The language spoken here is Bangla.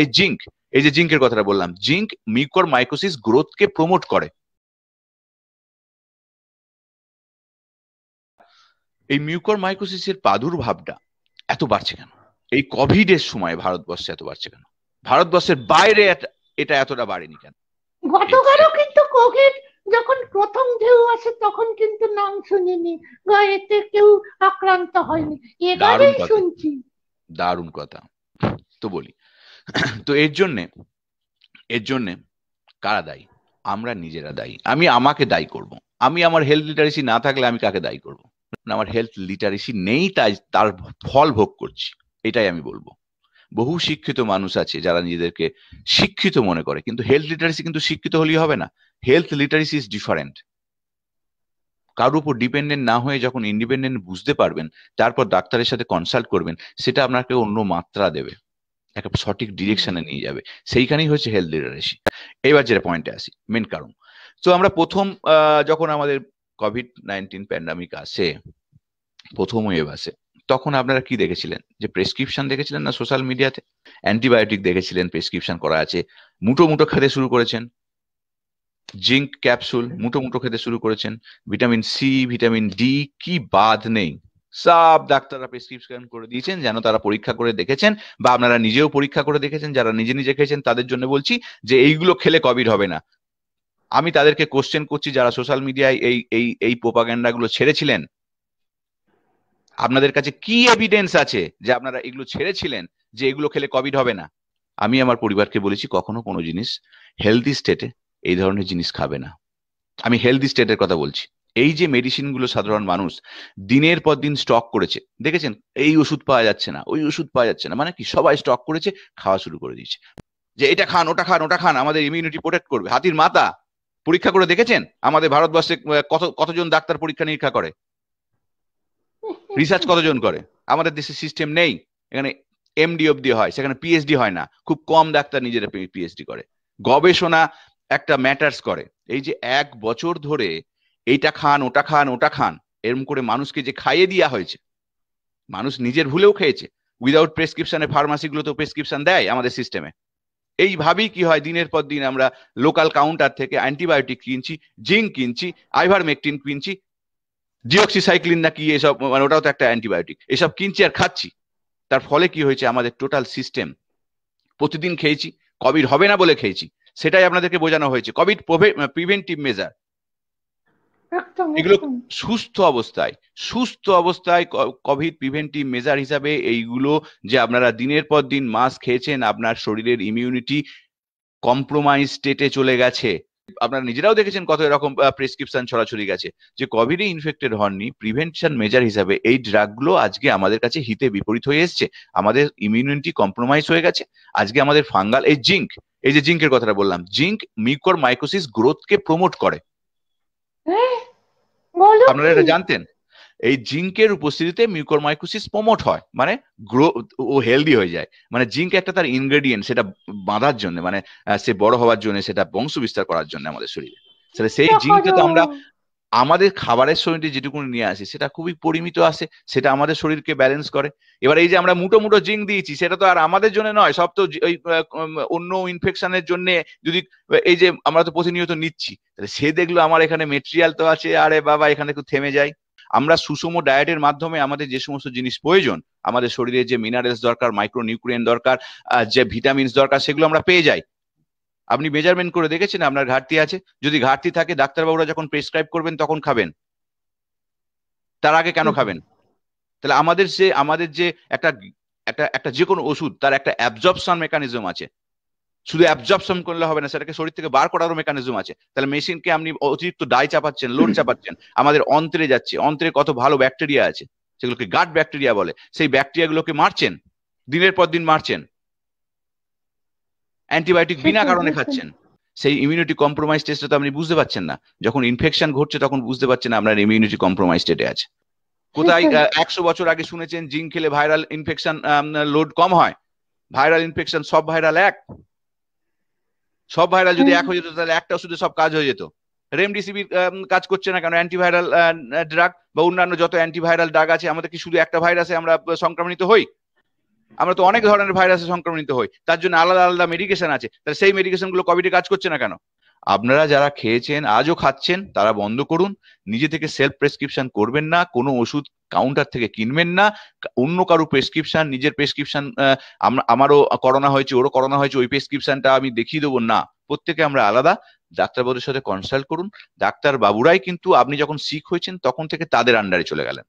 এই জিঙ্ক এই যে জিঙ্কের কথাটা বললাম জিঙ্ক মিউকর মাইকোসিস গ্রোথকে প্রমোট করে এই মিউকর মাইকোসিসের প্রাদুর্ভাবটা এত বাড়ছে কেন এই কোভিড এর সময় ভারতবর্ষে এত বাড়ছে কেন ভারতবর্ষের বাইরে এটা এতটা বাড়েনি কেন গতকালও কিন্তু কোভিড যখন প্রথম ঢেউ আসে তখন কিন্তু নাম শুনিনি গায়েতে কেউ আক্রান্ত হয়নি এবারেই শুনছি দারুণ কথা তো বলি তো এর জন্যে এর জন্যে কারা দায়ী আমরা নিজেরা দায়ী আমি আমাকে দায়ী করব। আমি আমার হেলথ লিটারেসি না থাকলে আমি কাকে দায়ী করব। আমার হেলথ লিটারেসি নেই তাই তার ফল ভোগ করছি এটাই আমি বলবো বহু শিক্ষিত মানুষ আছে যারা নিজেদেরকে শিক্ষিত মনে করে কিন্তু হেলথ লিটারেসি কিন্তু শিক্ষিত হলেই হবে না হেলথ লিটারেসি ইজ ডিফারেন্ট কারোর উপর ডিপেন্ডেন্ট না হয়ে যখন ইন্ডিপেন্ডেন্ট বুঝতে পারবেন তারপর ডাক্তারের সাথে কনসাল্ট করবেন সেটা আপনাকে অন্য মাত্রা দেবে একটা সঠিক ডিরেকশনে নিয়ে যাবে সেইখানেই হচ্ছে হেলথ লিটারেসি এবার যেটা পয়েন্টে আসি মেন কারণ তো আমরা প্রথম যখন আমাদের কোভিড নাইন্টিন প্যান্ডামিক আসে প্রথম ওয়েভ আসে তখন আপনারা কি দেখেছিলেন যে প্রেসক্রিপশন দেখেছিলেন না সোশ্যাল মিডিয়াতে অ্যান্টিবায়োটিক দেখেছিলেন প্রেসক্রিপশন করা আছে মুটো মুটো খেতে শুরু করেছেন জিঙ্ক ক্যাপসুল মুটো মুটো খেতে শুরু করেছেন ভিটামিন সি ভিটামিন ডি কি বাদ নেই সব ডাক্তাররা প্রেসক্রিপশন করে দিয়েছেন যেন তারা পরীক্ষা করে দেখেছেন বা আপনারা নিজেও পরীক্ষা করে দেখেছেন যারা নিজে নিজে খেয়েছেন তাদের জন্য বলছি যে এইগুলো খেলে কোভিড হবে না আমি তাদেরকে কোশ্চেন করছি যারা সোশ্যাল মিডিয়ায় এই এই এই প্রোপাগেন্ডা গুলো ছেড়েছিলেন আপনাদের কাছে কি এভিডেন্স আছে যে আপনারা এগুলো ছেড়েছিলেন যে এগুলো খেলে কোভিড হবে না আমি আমার পরিবারকে বলেছি কখনো কোনো জিনিস হেলদি স্টেটে এই ধরনের জিনিস খাবে না আমি হেলদি স্টেটের কথা বলছি এই যে মেডিসিনগুলো সাধারণ মানুষ দিনের পর দিন স্টক করেছে দেখেছেন এই ওষুধ পাওয়া যাচ্ছে না ওই ওষুধ পাওয়া যাচ্ছে না মানে কি সবাই স্টক করেছে খাওয়া শুরু করে দিয়েছে যে এটা খান ওটা খান ওটা খান আমাদের ইমিউনিটি প্রোটেক্ট করবে হাতির মাথা পরীক্ষা করে দেখেছেন আমাদের ভারতবর্ষে কত কতজন ডাক্তার পরীক্ষা নিরীক্ষা করে রিসার্চ কতজন করে আমাদের দেশে সিস্টেম নেই এখানে এমডি অবধি হয় সেখানে পিএইচডি হয় না খুব কম ডাক্তার নিজেরা পিএইচডি করে গবেষণা একটা ম্যাটার্স করে এই যে এক বছর ধরে এইটা খান ওটা খান ওটা খান এরম করে মানুষকে যে খাইয়ে দেওয়া হয়েছে মানুষ নিজের ভুলেও খেয়েছে উইদাউট প্রেসক্রিপশনে ফার্মাসিগুলো তো প্রেসক্রিপশন দেয় আমাদের সিস্টেমে এইভাবেই কি হয় দিনের পর দিন আমরা লোকাল কাউন্টার থেকে অ্যান্টিবায়োটিক কিনছি জিঙ্ক কিনছি মেকটিন কিনছি জিওক্সিসাইক্লিন না কি এসব মানে ওটাও তো একটা অ্যান্টিবায়োটিক এসব কিনছি আর খাচ্ছি তার ফলে কি হয়েছে আমাদের টোটাল সিস্টেম প্রতিদিন খেয়েছি কোভিড হবে না বলে খেয়েছি সেটাই আপনাদেরকে বোঝানো হয়েছে কোভিড প্রিভেন্টিভ মেজার এগুলো সুস্থ অবস্থায় সুস্থ অবস্থায় কোভিড প্রিভেন্টিভ মেজার হিসাবে এইগুলো যে আপনারা দিনের পর দিন মাস্ক খেয়েছেন আপনার শরীরের ইমিউনিটি কম্প্রোমাইজ স্টেটে চলে গেছে আপনারা নিজেরাও দেখেছেন কত এরকম প্রেসক্রিপশন ছড়াছড়ি গেছে যে কোভিডে ইনফেক্টেড হননি প্রিভেনশন মেজার হিসাবে এই ড্রাগগুলো আজকে আমাদের কাছে হিতে বিপরীত হয়ে এসছে আমাদের ইমিউনিটি কম্প্রোমাইজ হয়ে গেছে আজকে আমাদের ফাঙ্গাল এই জিঙ্ক এই যে জিঙ্কের কথাটা বললাম জিঙ্ক মিউকর মাইকোসিস গ্রোথকে প্রমোট করে হ্যাঁ, আপনারা এটা জানতেন এই জিঙ্কের উপস্থিতিতে মিউকোরমাইকোসিস প্রমোট হয় মানে গ্রো ও হেলদি হয়ে যায় মানে জিঙ্ক একটা তার ইনগ্রেডিয়েন্ট সেটা বাঁধার জন্য মানে সে বড় হওয়ার জন্য সেটা বংশ বিস্তার করার জন্য আমাদের শরীরে সেই জিঙ্কটা তো আমরা আমাদের খাবারের শরীরে যেটুকু নিয়ে আসি সেটা খুবই পরিমিত আসে সেটা আমাদের শরীরকে ব্যালেন্স করে এবার এই যে আমরা মুটো মুটো জিঙ্ক দিয়েছি সেটা তো আর আমাদের জন্য নয় সব তো ওই অন্য ইনফেকশনের জন্য যদি এই যে আমরা তো প্রতিনিয়ত নিচ্ছি তাহলে সে দেখলো আমার এখানে মেটেরিয়াল তো আছে আরে বাবা এখানে একটু থেমে যায় আমরা সুষম ডায়েটের মাধ্যমে আমাদের যে সমস্ত জিনিস প্রয়োজন আমাদের শরীরে যে মিনারেলস দরকার মাইক্রোনিউট্রিয়েন্ট দরকার যে ভিটামিনস দরকার সেগুলো আমরা পেয়ে যাই আপনি মেজারমেন্ট করে দেখেছেন আপনার ঘাটতি আছে যদি ঘাটতি থাকে ডাক্তারবাবুরা যখন প্রেসক্রাইব করবেন তখন খাবেন তার আগে কেন খাবেন তাহলে আমাদের যে আমাদের যে একটা একটা একটা যে কোনো ওষুধ তার একটা অ্যাবজর্পশন মেকানিজম আছে শুধু অ্যাবজর্পশন করলে হবে না সেটাকে শরীর থেকে বার করারও মেকানিজম আছে তাহলে মেশিনকে আপনি অতিরিক্ত ডাই চাপাচ্ছেন লোড চাপাচ্ছেন আমাদের অন্তরে যাচ্ছে অন্তরে কত ভালো ব্যাকটেরিয়া আছে সেগুলোকে গাট ব্যাকটেরিয়া বলে সেই ব্যাকটেরিয়াগুলোকে মারছেন দিনের পর দিন মারছেন অ্যান্টিবায়োটিক বিনা কারণে খাচ্ছেন সেই ইমিউনিটি কম্প্রোমাইজ টেস্টে তো আপনি বুঝতে পারছেন না যখন ইনফেকশন ঘটছে তখন বুঝতে পারছেন আপনার ইমিউনিটি কম্প্রোমাইজ স্টেটে আছে কোথায় একশো বছর আগে শুনেছেন জিঙ্ক খেলে ভাইরাল ইনফেকশন লোড কম হয় ভাইরাল ইনফেকশন সব ভাইরাল এক সব ভাইরাল যদি এক হয়ে যেত তাহলে একটা ওষুধে সব কাজ হয়ে যেত রেমডিসিভির কাজ করছে না কেন অ্যান্টিভাইরাল ড্রাগ বা অন্যান্য যত অ্যান্টিভাইরাল ড্রাগ আছে আমাদের কি শুধু একটা ভাইরাসে আমরা সংক্রমিত হই আমরা তো অনেক ধরনের ভাইরাসে সংক্রমিত হই তার জন্য আলাদা আলাদা মেডিকেশন আছে তাহলে সেই মেডিকেশন গুলো কোভিডে কাজ করছে না কেন আপনারা যারা খেয়েছেন আজও খাচ্ছেন তারা বন্ধ করুন নিজে থেকে সেলফ প্রেসক্রিপশন করবেন না কোনো ওষুধ কাউন্টার থেকে কিনবেন না অন্য কারো প্রেসক্রিপশন নিজের প্রেসক্রিপশন আমারও করোনা হয়েছে ওরও করোনা হয়েছে ওই প্রেসক্রিপশনটা আমি দেখিয়ে দেবো না প্রত্যেকে আমরা আলাদা ডাক্তারবাবুদের সাথে কনসাল্ট করুন ডাক্তার বাবুরাই কিন্তু আপনি যখন শিখ হয়েছেন তখন থেকে তাদের আন্ডারে চলে গেলেন